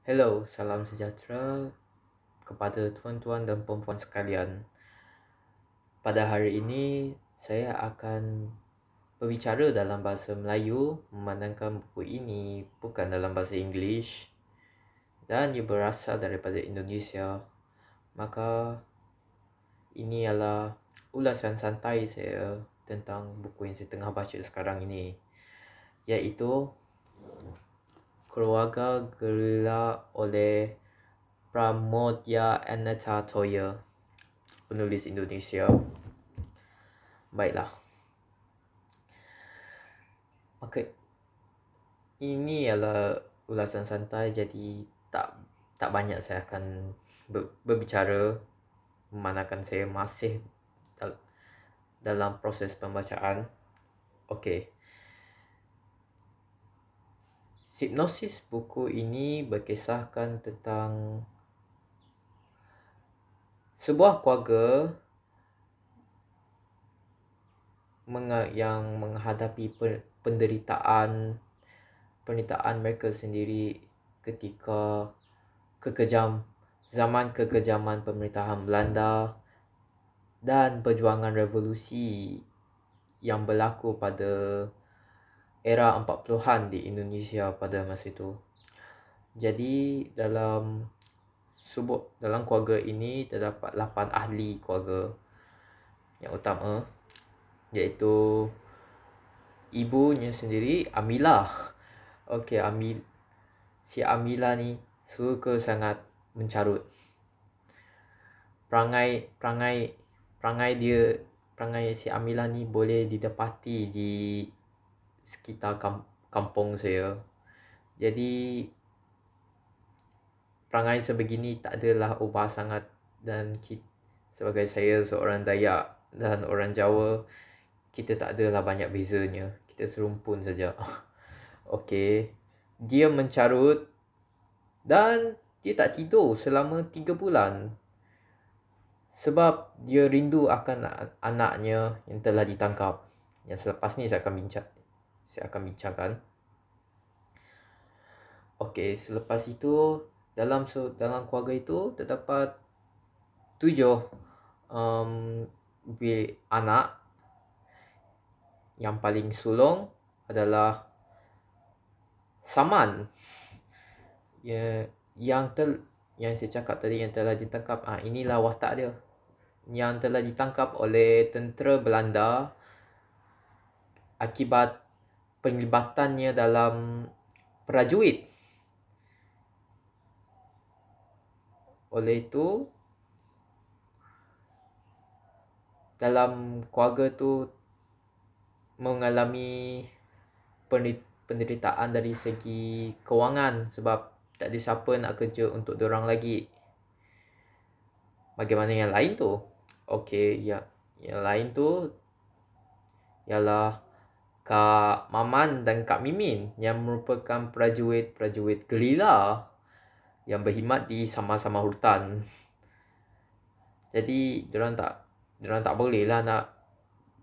Hello, salam sejahtera kepada tuan-tuan dan puan-puan sekalian. Pada hari ini, saya akan berbicara dalam bahasa Melayu memandangkan buku ini bukan dalam bahasa English dan ia berasal daripada Indonesia. Maka, ini adalah ulasan santai saya tentang buku yang saya tengah baca sekarang ini iaitu keluarga gerila oleh Pramodya Anata Toya, penulis Indonesia. Baiklah. Okay. Ini adalah ulasan santai jadi tak tak banyak saya akan ber, berbicara memandangkan saya masih dalam proses pembacaan. Okey. Sinopsis buku ini berkisahkan tentang sebuah keluarga yang menghadapi penderitaan penderitaan mereka sendiri ketika kekejam zaman kekejaman pemerintahan Belanda dan perjuangan revolusi yang berlaku pada era 40-an di Indonesia pada masa itu. Jadi dalam subuh dalam keluarga ini terdapat 8 ahli keluarga yang utama iaitu ibunya sendiri Amila. Okey Amil si Amila ni suka sangat mencarut. Perangai perangai perangai dia perangai si Amila ni boleh didapati di sekitar kampung saya. Jadi perangai sebegini tak adalah ubah sangat dan kita, sebagai saya seorang Dayak dan orang Jawa kita tak adalah banyak bezanya. Kita serumpun saja. Okey. Dia mencarut dan dia tak tidur selama 3 bulan. Sebab dia rindu akan anaknya yang telah ditangkap. Yang selepas ni saya akan bincang saya akan bincangkan. Okey, selepas itu dalam so, dalam keluarga itu terdapat tujuh um, anak yang paling sulung adalah Saman ya, yang tel yang saya cakap tadi yang telah ditangkap ah ha, inilah watak dia yang telah ditangkap oleh tentera Belanda akibat penglibatannya dalam prajurit. Oleh itu, dalam keluarga tu mengalami penderitaan dari segi kewangan sebab tak ada siapa nak kerja untuk orang lagi. Bagaimana yang lain tu? Okey, ya. Yang lain tu ialah Kak Maman dan Kak Mimin yang merupakan prajurit-prajurit gerila yang berkhidmat di sama-sama hutan. Jadi, diorang tak diorang tak boleh lah nak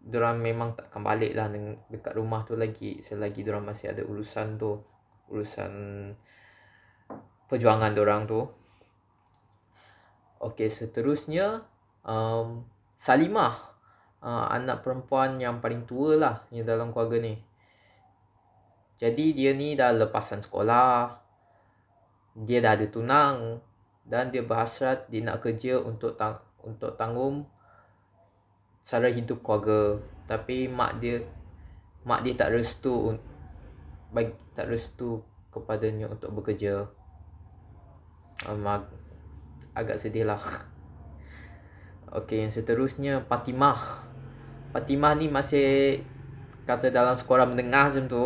diorang memang takkan balik lah dekat rumah tu lagi selagi diorang masih ada urusan tu urusan perjuangan diorang tu Okey, seterusnya um, Salimah uh, anak perempuan yang paling tua lah yang dalam keluarga ni. Jadi dia ni dah lepasan sekolah, dia dah ada tunang dan dia berhasrat dia nak kerja untuk tang untuk tanggung sara hidup keluarga. Tapi mak dia mak dia tak restu bagi tak restu kepadanya untuk bekerja. Um, ah, ag- agak sedih lah. Okey, yang seterusnya Fatimah. Fatimah ni masih kata dalam sekolah menengah macam tu.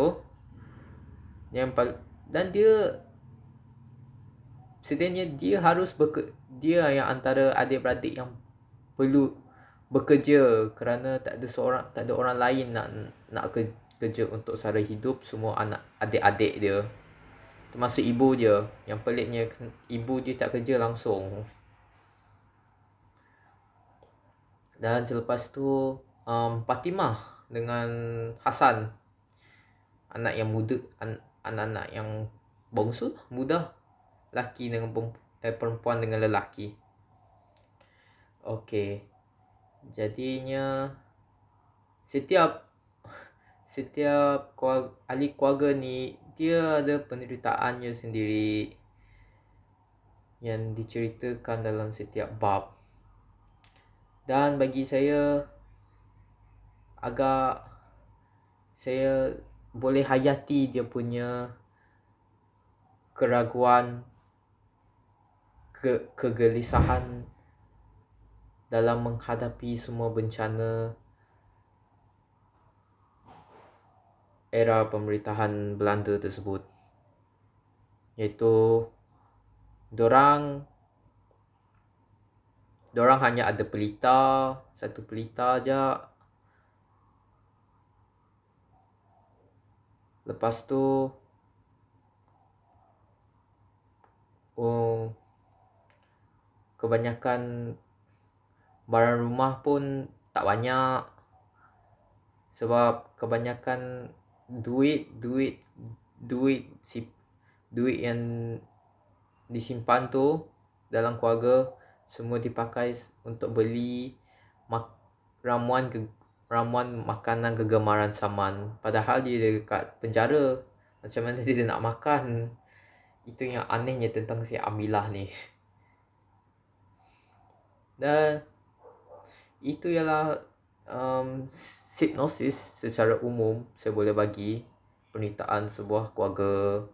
Yang dan dia sebenarnya dia harus beke- dia yang antara adik-beradik yang perlu bekerja kerana tak ada seorang tak ada orang lain nak nak kerja untuk sara hidup semua anak adik-adik dia. Termasuk ibu dia yang peliknya ibu dia tak kerja langsung. Dan selepas tu um, Fatimah dengan Hasan anak yang muda anak-anak yang bongsu muda laki dengan eh, perempuan dengan lelaki okey jadinya setiap setiap keluarga, ahli keluarga ni dia ada penderitaannya sendiri yang diceritakan dalam setiap bab dan bagi saya agak saya boleh hayati dia punya keraguan ke kegelisahan dalam menghadapi semua bencana era pemerintahan Belanda tersebut iaitu dorang dorang hanya ada pelita satu pelita aja Lepas tu oh, Kebanyakan Barang rumah pun Tak banyak Sebab kebanyakan Duit Duit Duit si, Duit yang Disimpan tu Dalam keluarga Semua dipakai untuk beli mak, Ramuan ke ramuan makanan kegemaran saman padahal dia dekat penjara macam mana dia nak makan itu yang anehnya tentang si Amilah ni dan itu ialah um, hipnosis secara umum saya boleh bagi penitaan sebuah keluarga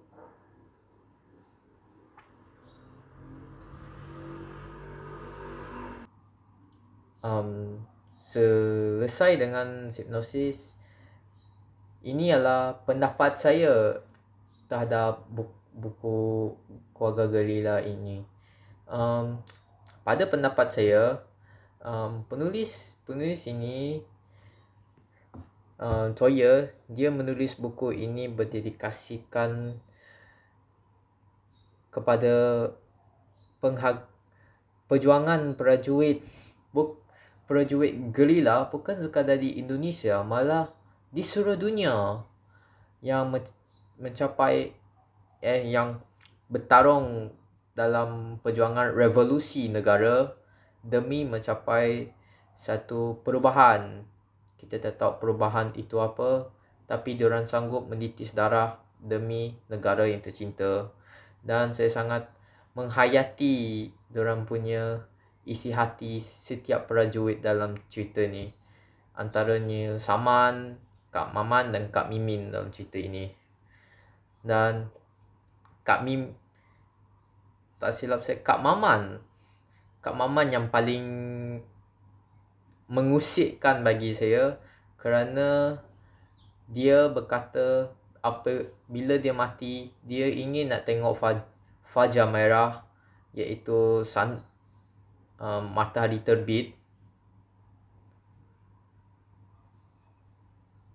um, selesai dengan hipnosis ini adalah pendapat saya terhadap buku keluarga gerila ini um, pada pendapat saya um, penulis penulis ini um, uh, Toya dia menulis buku ini berdedikasikan kepada penghak perjuangan prajurit buku prajurit gerila bukan sekadar di Indonesia malah di seluruh dunia yang mencapai eh yang bertarung dalam perjuangan revolusi negara demi mencapai satu perubahan kita tak tahu perubahan itu apa tapi diorang sanggup menditis darah demi negara yang tercinta dan saya sangat menghayati diorang punya isi hati setiap prajurit dalam cerita ni. Antaranya Saman, Kak Maman dan Kak Mimin dalam cerita ini. Dan Kak Mim tak silap saya Kak Maman. Kak Maman yang paling mengusikkan bagi saya kerana dia berkata apa bila dia mati dia ingin nak tengok Fajar Merah iaitu san, um, matahari terbit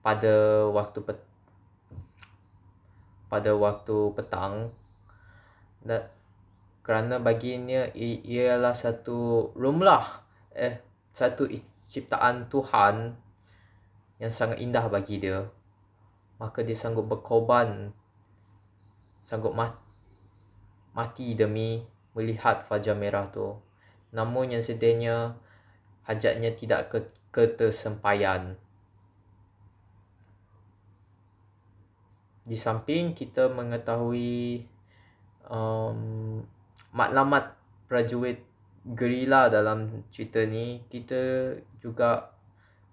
pada waktu pet- pada waktu petang dan kerana baginya ialah satu rumlah eh satu ciptaan Tuhan yang sangat indah bagi dia maka dia sanggup berkorban sanggup mati, mati demi melihat fajar merah tu namun yang sedihnya hajatnya tidak ketersempayan. Di samping kita mengetahui um, maklumat prajurit gerila dalam cerita ni, kita juga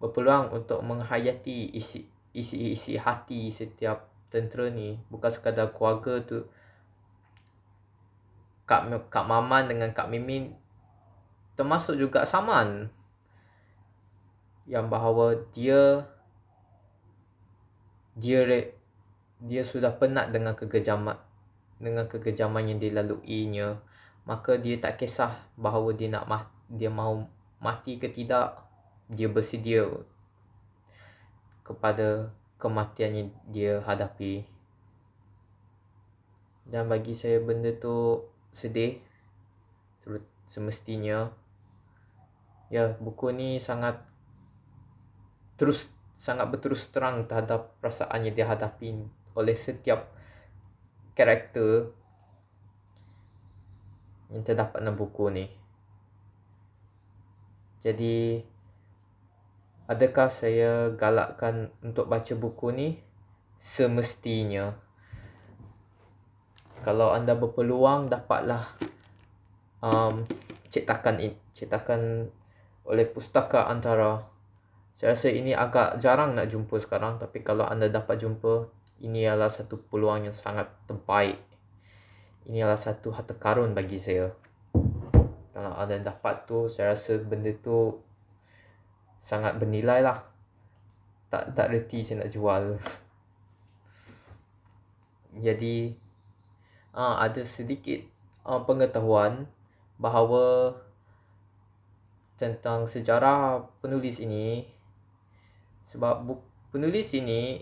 berpeluang untuk menghayati isi isi isi hati setiap tentera ni bukan sekadar keluarga tu kak kak maman dengan kak mimin termasuk juga saman yang bahawa dia dia dia sudah penat dengan kekejaman dengan kekejaman yang dilaluinya maka dia tak kisah bahawa dia nak mati, dia mahu mati ke tidak dia bersedia kepada kematian yang dia hadapi dan bagi saya benda tu sedih semestinya ya buku ni sangat terus sangat berterus terang terhadap perasaan yang hadapi oleh setiap karakter yang terdapat dalam buku ni. Jadi adakah saya galakkan untuk baca buku ni semestinya? Kalau anda berpeluang dapatlah um, cetakan cetakan oleh Pustaka Antara. Saya rasa ini agak jarang nak jumpa sekarang tapi kalau anda dapat jumpa, ini adalah satu peluang yang sangat terbaik. Ini adalah satu harta karun bagi saya. Kalau anda dapat tu, saya rasa benda tu sangat bernilai lah. Tak, tak reti saya nak jual. Jadi, ah, ada sedikit ah, pengetahuan bahawa tentang sejarah penulis ini sebab bu- penulis ini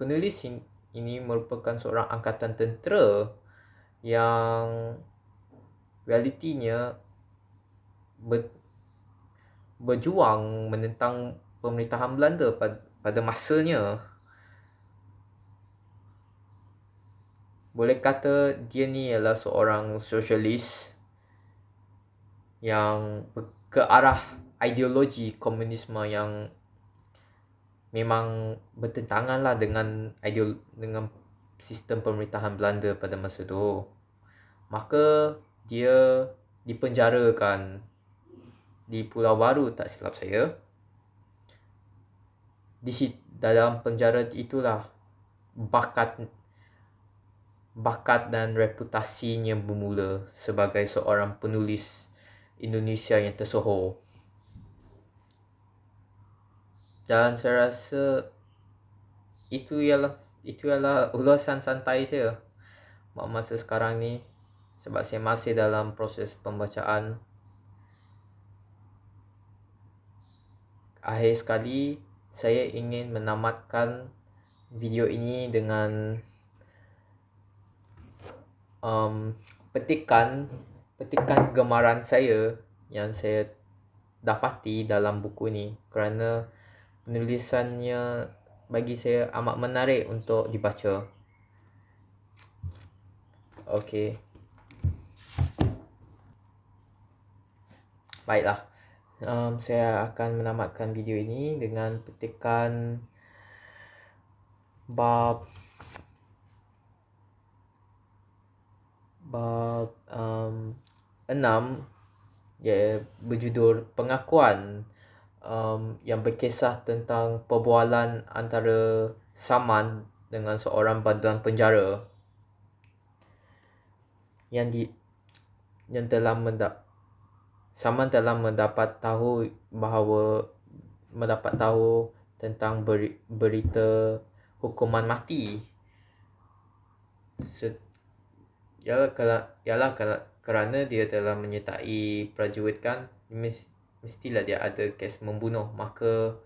penulis in- ini merupakan seorang angkatan tentera yang realitinya ber- berjuang menentang pemerintahan Belanda pada pada masanya boleh kata dia ni ialah seorang sosialis yang ke arah ideologi komunisme yang memang bertentangan lah dengan ideol dengan sistem pemerintahan Belanda pada masa itu. Maka dia dipenjarakan di Pulau Baru tak silap saya. Di situ dalam penjara itulah bakat bakat dan reputasinya bermula sebagai seorang penulis Indonesia yang tersohor. Dan saya rasa itu ialah itu ialah ulasan santai saya buat masa sekarang ni sebab saya masih dalam proses pembacaan. Akhir sekali, saya ingin menamatkan video ini dengan um, petikan petikan kegemaran saya yang saya dapati dalam buku ni kerana penulisannya bagi saya amat menarik untuk dibaca. Okey. Baiklah. Um, saya akan menamatkan video ini dengan petikan bab bab um, enam, ya berjudul pengakuan um, yang berkisah tentang perbualan antara saman dengan seorang banduan penjara yang di yang telah mendap saman telah mendapat tahu bahawa mendapat tahu tentang beri, berita hukuman mati Set, ialah kerana, ialah kerana dia telah menyertai prajurit kan mestilah dia ada kes membunuh maka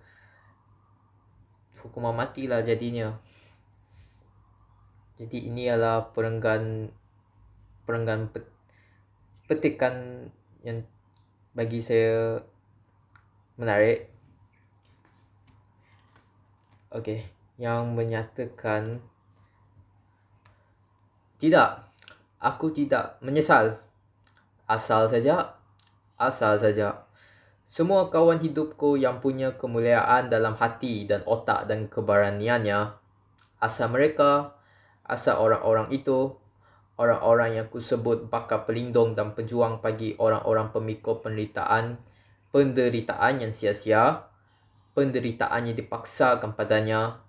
hukuman matilah jadinya jadi ini ialah perenggan perenggan petikan yang bagi saya menarik okey yang menyatakan tidak aku tidak menyesal. Asal saja, asal saja. Semua kawan hidupku yang punya kemuliaan dalam hati dan otak dan keberaniannya, asal mereka, asal orang-orang itu, orang-orang yang ku sebut bakal pelindung dan pejuang bagi orang-orang pemikul penderitaan, penderitaan yang sia-sia, penderitaan yang dipaksakan padanya,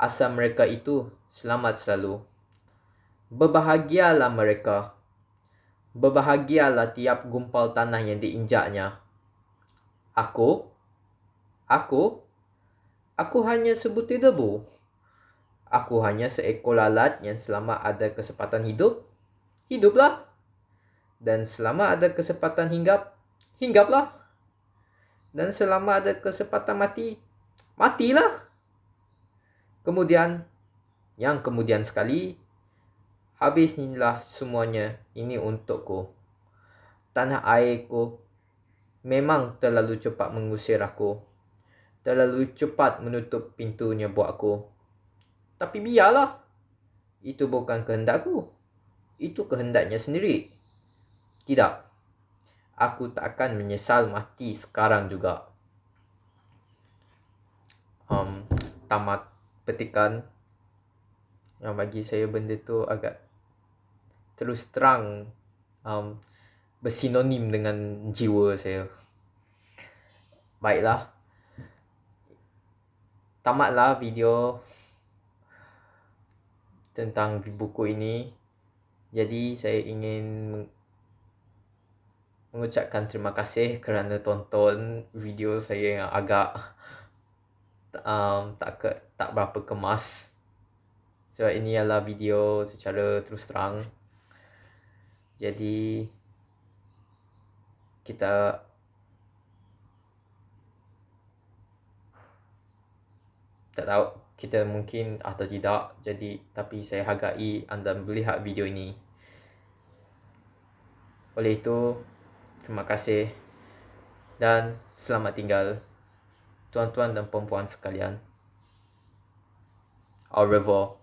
asal mereka itu selamat selalu. Berbahagialah mereka. Berbahagialah tiap gumpal tanah yang diinjaknya. Aku? Aku? Aku hanya sebutir debu. Aku hanya seekor lalat yang selama ada kesempatan hidup, hiduplah. Dan selama ada kesempatan hinggap, hinggaplah. Dan selama ada kesempatan mati, matilah. Kemudian, yang kemudian sekali, Habislah semuanya ini untukku. Tanah airku memang terlalu cepat mengusir aku. Terlalu cepat menutup pintunya buat aku. Tapi biarlah. Itu bukan kehendakku. Itu kehendaknya sendiri. Tidak. Aku tak akan menyesal mati sekarang juga. Um, tamat petikan. Yang bagi saya benda tu agak terus terang um, bersinonim dengan jiwa saya. Baiklah. Tamatlah video tentang buku ini. Jadi saya ingin mengucapkan terima kasih kerana tonton video saya yang agak um, tak ke, tak berapa kemas. Sebab so, ini adalah video secara terus terang. Jadi kita tak tahu kita mungkin atau tidak jadi tapi saya hargai anda melihat video ini oleh itu terima kasih dan selamat tinggal tuan-tuan dan puan-puan sekalian au revoir